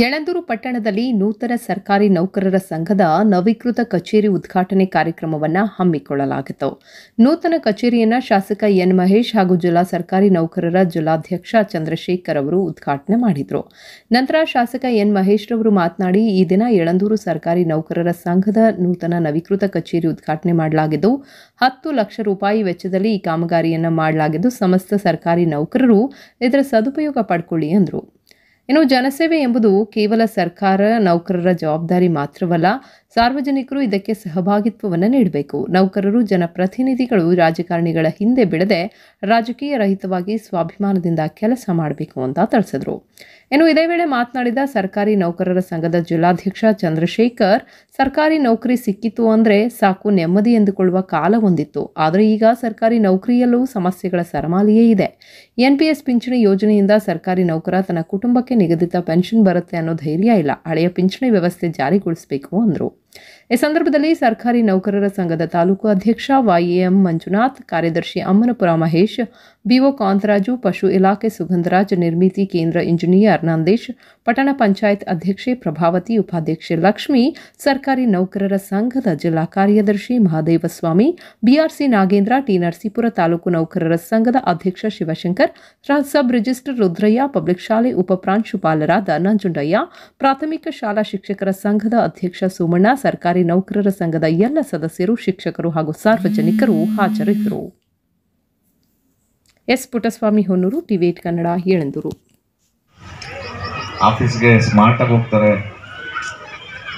ಯಳಂದೂರು ಪಟ್ಟಣದಲ್ಲಿ ನೂತನ ಸರ್ಕಾರಿ ನೌಕರರ ಸಂಘದ ನವೀಕೃತ ಕಚೇರಿ ಉದ್ಘಾಟನೆ ಕಾರ್ಯಕ್ರಮವನ್ನು ಹಮ್ಮಿಕೊಳ್ಳಲಾಗಿತ್ತು ನೂತನ ಕಚೇರಿಯನ್ನು ಶಾಸಕ ಎನ್ ಮಹೇಶ್ ಹಾಗೂ ಜಿಲ್ಲಾ ಸರ್ಕಾರಿ ನೌಕರರ ಜಿಲ್ಲಾಧ್ಯಕ್ಷ ಚಂದ್ರಶೇಖರ್ ಅವರು ಉದ್ಘಾಟನೆ ಮಾಡಿದರು ನಂತರ ಶಾಸಕ ಎನ್ ಮಹೇಶ್ ರವರು ಮಾತನಾಡಿ ಈ ದಿನ ಯಳಂದೂರು ಸರ್ಕಾರಿ ನೌಕರರ ಸಂಘದ ನೂತನ ನವೀಕೃತ ಕಚೇರಿ ಉದ್ಘಾಟನೆ ಮಾಡಲಾಗಿದ್ದು ಹತ್ತು ಲಕ್ಷ ರೂಪಾಯಿ ವೆಚ್ಚದಲ್ಲಿ ಈ ಕಾಮಗಾರಿಯನ್ನು ಮಾಡಲಾಗಿದ್ದು ಸಮಸ್ತ ಸರ್ಕಾರಿ ನೌಕರರು ಇದರ ಸದುಪಯೋಗ ಪಡ್ಕೊಳ್ಳಿ ಎಂದರು ಇನ್ನು ಜನಸೇವೆ ಎಂಬುದು ಕೇವಲ ಸರ್ಕಾರ ನೌಕರರ ಜವಾಬ್ದಾರಿ ಮಾತ್ರವಲ್ಲ ಸಾರ್ವಜನಿಕರು ಇದಕ್ಕೆ ಸಹಭಾಗಿತ್ವವನ್ನು ನೀಡಬೇಕು ನೌಕರರು ಜನಪ್ರತಿನಿಧಿಗಳು ರಾಜಕಾರಣಿಗಳ ಹಿಂದೆ ಬಿಡದೆ ರಾಜಕೀಯ ರಹಿತವಾಗಿ ಸ್ವಾಭಿಮಾನದಿಂದ ಕೆಲಸ ಮಾಡಬೇಕು ಅಂತ ತಿಳಿಸಿದರು ಇನ್ನು ಇದೇ ವೇಳೆ ಮಾತನಾಡಿದ ಸರ್ಕಾರಿ ನೌಕರರ ಸಂಘದ ಜಿಲ್ಲಾಧ್ಯಕ್ಷ ಚಂದ್ರಶೇಖರ್ ಸರ್ಕಾರಿ ನೌಕರಿ ಸಿಕ್ಕಿತು ಅಂದರೆ ಸಾಕು ನೆಮ್ಮದಿ ಎಂದುಕೊಳ್ಳುವ ಕಾಲ ಹೊಂದಿತ್ತು ಆದರೆ ಈಗ ಸರ್ಕಾರಿ ನೌಕರಿಯಲ್ಲೂ ಸಮಸ್ಯೆಗಳ ಸರಮಾಲೆಯೇ ಇದೆ ಎನ್ಪಿಎಸ್ ಪಿಂಚಣಿ ಯೋಜನೆಯಿಂದ ಸರ್ಕಾರಿ ನೌಕರ ತನ್ನ ಕುಟುಂಬಕ್ಕೆ ನಿಗದಿತ ಪೆನ್ಷನ್ ಬರುತ್ತೆ ಅನ್ನೋ ಧೈರ್ಯ ಇಲ್ಲ ಹಳೆಯ ಪಿಂಚಣಿ ವ್ಯವಸ್ಥೆ ಜಾರಿಗೊಳಿಸಬೇಕು ಅಂದರು ಈ ಸಂದರ್ಭದಲ್ಲಿ ಸರ್ಕಾರಿ ನೌಕರರ ಸಂಘದ ತಾಲೂಕು ಅಧ್ಯಕ್ಷ ವೈಎಂ ಮಂಜುನಾಥ್ ಕಾರ್ಯದರ್ಶಿ ಅಮ್ಮನಪುರ ಮಹೇಶ್ ಬಿಒ ಕಾಂತರಾಜು ಪಶು ಇಲಾಖೆ ಸುಗಂಧರಾಜ್ ನಿರ್ಮಿತಿ ಕೇಂದ್ರ ಇಂಜಿನಿಯರ್ ನಂದೇಶ್ ಪಟ್ಟಣ ಪಂಚಾಯತ್ ಅಧ್ಯಕ್ಷೆ ಪ್ರಭಾವತಿ ಉಪಾಧ್ಯಕ್ಷೆ ಲಕ್ಷ್ಮಿ ಸರ್ಕಾರಿ ನೌಕರರ ಸಂಘದ ಜಿಲ್ಲಾ ಕಾರ್ಯದರ್ಶಿ ಮಹಾದೇವಸ್ವಾಮಿ ಬಿಆರ್ಸಿ ನಾಗೇಂದ್ರ ಟಿ ನರಸೀಪುರ ತಾಲೂಕು ನೌಕರರ ಸಂಘದ ಅಧ್ಯಕ್ಷ Shivashankar sub registrar Rudrayya public ಶಾಲೆ ಉಪಪ್ರಾಂಶುಪಾಲರಾದ ನಂಜುಂಡಯ್ಯ ಪ್ರಾಥಮಿಕ ಶಾಲಾ ಶಿಕ್ಷಕರ ಸಂಘದ ಅಧ್ಯಕ್ಷ ಸೋಮಣ್ಣ ಸರ್ಕಾರಿ ಸರ್ಕಾರಿ ನೌಕರರ ಸಂಘದ ಎಲ್ಲ ಸದಸ್ಯರು ಶಿಕ್ಷಕರು ಹಾಗೂ ಸಾರ್ವಜನಿಕರು ಹಾಜರಿದ್ದರು ಎಸ್ ಪುಟಸ್ವಾಮಿ ಹೊನ್ನೂರು ಟಿವಿಟ್ ಕನ್ನಡ ಏಳೆಂದರು ಆಫೀಸ್ಗೆ ಸ್ಮಾರ್ಟ್ ಆಗಿ ಹೋಗ್ತಾರೆ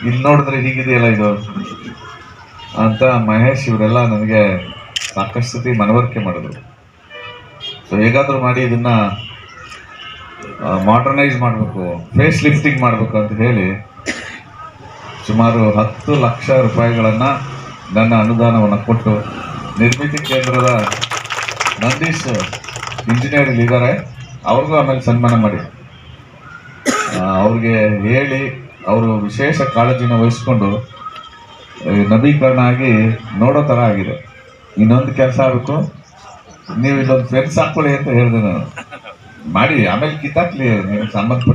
ಇಲ್ಲಿ ನೋಡಿದ್ರೆ ಹೀಗಿದೆಯಲ್ಲ ಇದು ಅಂತ ಮಹೇಶ್ ಇವರೆಲ್ಲ ನನಗೆ ಸಾಕಷ್ಟು ಸತಿ ಮನವರಿಕೆ ಮಾಡಿದ್ರು ಸೊ ಹೇಗಾದರೂ ಮಾಡಿ ಇದನ್ನು ಮಾಡ್ರನೈಸ್ ಮಾಡಬೇಕು ಫೇಸ್ ಲಿಫ್ಟಿಂಗ್ ಮಾಡಬೇಕು ಅಂತ ಹೇಳಿ ಸುಮಾರು ಹತ್ತು ಲಕ್ಷ ರೂಪಾಯಿಗಳನ್ನು ನನ್ನ ಅನುದಾನವನ್ನು ಕೊಟ್ಟು ನಿರ್ಮಿತಿ ಕೇಂದ್ರದ ನಂದೀಶ್ ಇಂಜಿನಿಯರ್ ಇದ್ದಾರೆ ಅವ್ರಿಗೂ ಆಮೇಲೆ ಸನ್ಮಾನ ಮಾಡಿ ಅವ್ರಿಗೆ ಹೇಳಿ ಅವರು ವಿಶೇಷ ಕಾಳಜಿನ ವಹಿಸ್ಕೊಂಡು ನವೀಕರಣ ಆಗಿ ನೋಡೋ ಥರ ಆಗಿದೆ ಇನ್ನೊಂದು ಕೆಲಸ ಆಗಬೇಕು ನೀವು ಇಲ್ಲೊಂದು ಫ್ರೆಂಡ್ಸ್ ಹಾಕ್ಕೊಳ್ಳಿ ಅಂತ ಹೇಳಿದೆ ನಾನು ಮಾಡಿ ಆಮೇಲೆ ಕಿತ್ತಾಕ್ಲಿ ನೀವು ಸಂಬಂಧಪಟ್ಟ